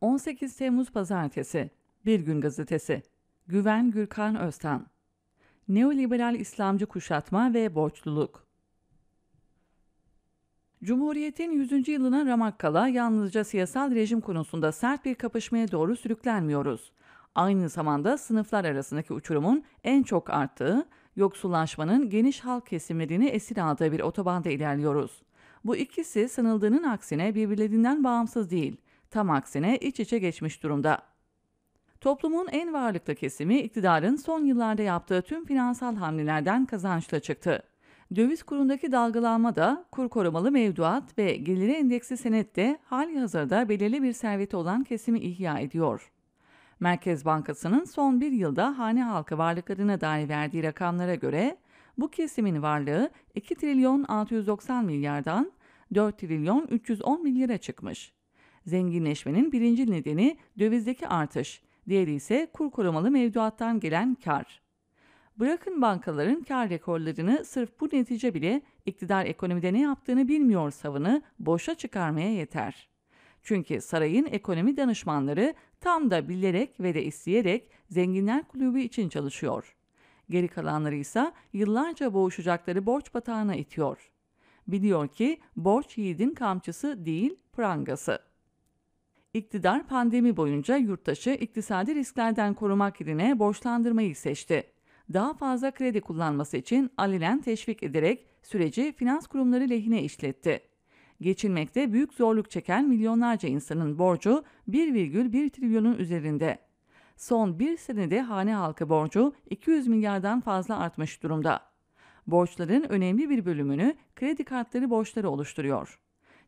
18 Temmuz Pazartesi Bir Gün Gazetesi Güven Gürkan Öztan Neoliberal İslamcı Kuşatma ve Borçluluk Cumhuriyetin 100. yılına ramak kala yalnızca siyasal rejim konusunda sert bir kapışmaya doğru sürüklenmiyoruz. Aynı zamanda sınıflar arasındaki uçurumun en çok arttığı, yoksullaşmanın geniş halk kesimlerini esir aldığı bir otobanda ilerliyoruz. Bu ikisi sanıldığının aksine birbirlerinden bağımsız değil.'' tam aksine iç içe geçmiş durumda. Toplumun en varlıklı kesimi iktidarın son yıllarda yaptığı tüm finansal hamlelerden kazançla çıktı. Döviz kurundaki dalgalanma da kur korumalı mevduat ve geliri endeksli senet de hali hazırda belirli bir serveti olan kesimi ihya ediyor. Merkez Bankası'nın son bir yılda hane halkı varlıklarına dair verdiği rakamlara göre bu kesimin varlığı 2 trilyon 690 milyardan 4 trilyon 310 milyara çıkmış. Zenginleşmenin birinci nedeni dövizdeki artış, diğeri ise kur korumalı mevduattan gelen kar. Bırakın bankaların kar rekorlarını sırf bu netice bile iktidar ekonomide ne yaptığını bilmiyor savını boşa çıkarmaya yeter. Çünkü sarayın ekonomi danışmanları tam da bilerek ve de isteyerek zenginler kulübü için çalışıyor. Geri kalanları ise yıllarca boğuşacakları borç batağına itiyor. Biliyor ki borç yiğidin kamçısı değil prangası.'' İktidar pandemi boyunca yurttaşı iktisadi risklerden korumak yerine borçlandırmayı seçti. Daha fazla kredi kullanması için alenen teşvik ederek süreci finans kurumları lehine işletti. Geçinmekte büyük zorluk çeken milyonlarca insanın borcu 1,1 trilyonun üzerinde. Son bir senede hane halkı borcu 200 milyardan fazla artmış durumda. Borçların önemli bir bölümünü kredi kartları borçları oluşturuyor.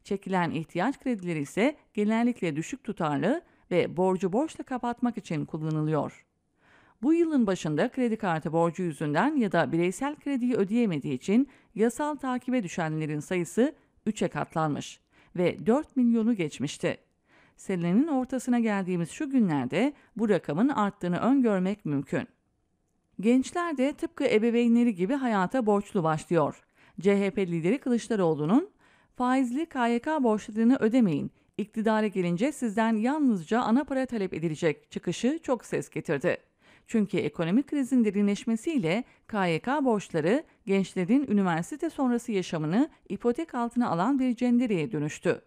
Çekilen ihtiyaç kredileri ise genellikle düşük tutarlı ve borcu borçla kapatmak için kullanılıyor. Bu yılın başında kredi kartı borcu yüzünden ya da bireysel krediyi ödeyemediği için yasal takibe düşenlerin sayısı 3'e katlanmış ve 4 milyonu geçmişti. Senenin ortasına geldiğimiz şu günlerde bu rakamın arttığını öngörmek mümkün. Gençler de tıpkı ebeveynleri gibi hayata borçlu başlıyor. CHP lideri Kılıçdaroğlu'nun faizli KYK borçlarını ödemeyin. İktidara gelince sizden yalnızca ana para talep edilecek çıkışı çok ses getirdi. Çünkü ekonomik krizin derinleşmesiyle KYK borçları gençlerin üniversite sonrası yaşamını ipotek altına alan bir cendereye dönüştü.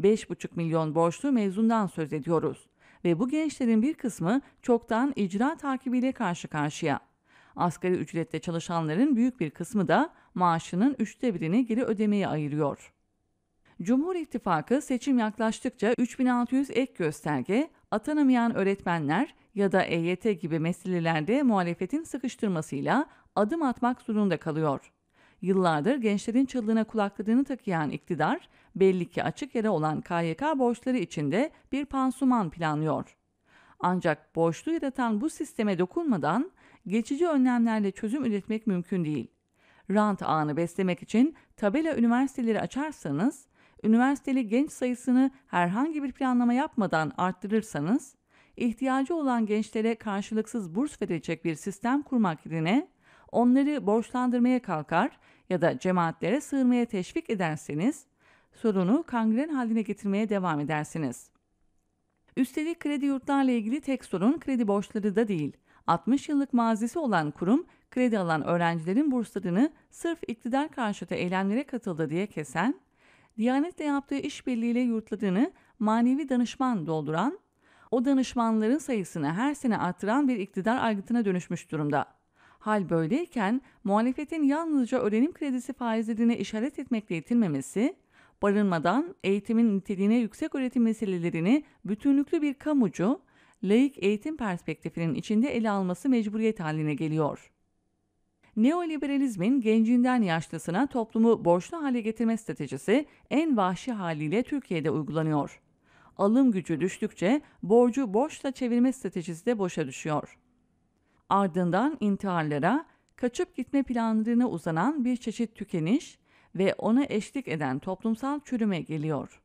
5,5 milyon borçlu mezundan söz ediyoruz ve bu gençlerin bir kısmı çoktan icra takibiyle karşı karşıya. Asgari ücretle çalışanların büyük bir kısmı da maaşının üçte birini geri ödemeye ayırıyor. Cumhur İttifakı seçim yaklaştıkça 3600 ek gösterge, atanamayan öğretmenler ya da EYT gibi meselelerde muhalefetin sıkıştırmasıyla adım atmak zorunda kalıyor. Yıllardır gençlerin çığlığına kulaklığını takıyan iktidar, belli ki açık yere olan KYK borçları içinde bir pansuman planlıyor. Ancak borçlu yaratan bu sisteme dokunmadan geçici önlemlerle çözüm üretmek mümkün değil. Rant ağını beslemek için tabela üniversiteleri açarsanız üniversiteli genç sayısını herhangi bir planlama yapmadan arttırırsanız, ihtiyacı olan gençlere karşılıksız burs verecek bir sistem kurmak yerine onları borçlandırmaya kalkar ya da cemaatlere sığınmaya teşvik ederseniz, sorunu kangren haline getirmeye devam edersiniz. Üstelik kredi yurtlarla ilgili tek sorun kredi borçları da değil. 60 yıllık mazisi olan kurum kredi alan öğrencilerin burslarını sırf iktidar karşıtı eylemlere katıldı diye kesen Diyanetle yaptığı işbirliğiyle yurtladığını manevi danışman dolduran, o danışmanların sayısını her sene artıran bir iktidar aygıtına dönüşmüş durumda. Hal böyleyken muhalefetin yalnızca öğrenim kredisi faizlerine işaret etmekle yetinmemesi, barınmadan eğitimin niteliğine yüksek öğretim meselelerini bütünlüklü bir kamucu, laik eğitim perspektifinin içinde ele alması mecburiyet haline geliyor. Neoliberalizmin gencinden yaşlısına toplumu borçlu hale getirme stratejisi en vahşi haliyle Türkiye'de uygulanıyor. Alım gücü düştükçe borcu borçla çevirme stratejisi de boşa düşüyor. Ardından intiharlara, kaçıp gitme planlarına uzanan bir çeşit tükeniş ve ona eşlik eden toplumsal çürüme geliyor.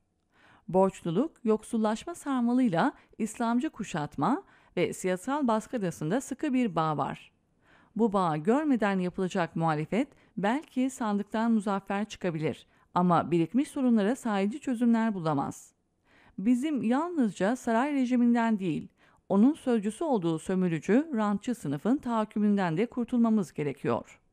Borçluluk, yoksullaşma sarmalıyla İslamcı kuşatma ve siyasal baskı arasında sıkı bir bağ var. Bu bağı görmeden yapılacak muhalefet belki sandıktan muzaffer çıkabilir ama birikmiş sorunlara sadece çözümler bulamaz. Bizim yalnızca saray rejiminden değil, onun sözcüsü olduğu sömürücü, rantçı sınıfın tahakkümünden de kurtulmamız gerekiyor.''